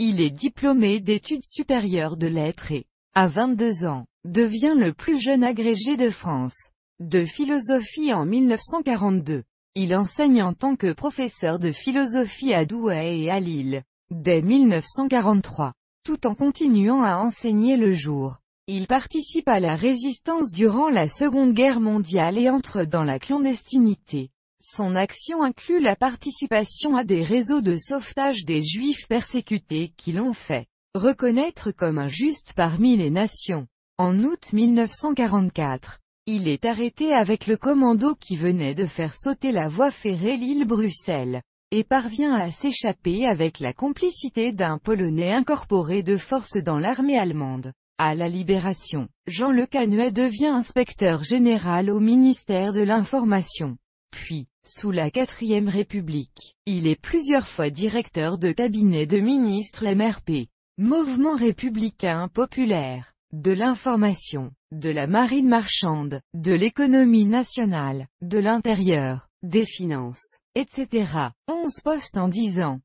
Il est diplômé d'études supérieures de lettres et, à 22 ans, devient le plus jeune agrégé de France de philosophie en 1942. Il enseigne en tant que professeur de philosophie à Douai et à Lille, dès 1943, tout en continuant à enseigner le jour. Il participe à la résistance durant la Seconde Guerre mondiale et entre dans la clandestinité. Son action inclut la participation à des réseaux de sauvetage des Juifs persécutés qui l'ont fait reconnaître comme injuste parmi les nations. En août 1944, il est arrêté avec le commando qui venait de faire sauter la voie ferrée Lille-Bruxelles, et parvient à s'échapper avec la complicité d'un Polonais incorporé de force dans l'armée allemande. À la Libération, Jean Le Canuet devient inspecteur général au ministère de l'Information. Puis, sous la Quatrième République, il est plusieurs fois directeur de cabinet de ministre MRP, Mouvement républicain populaire, de l'information, de la marine marchande, de l'économie nationale, de l'intérieur, des finances, etc. 11 postes en 10 ans.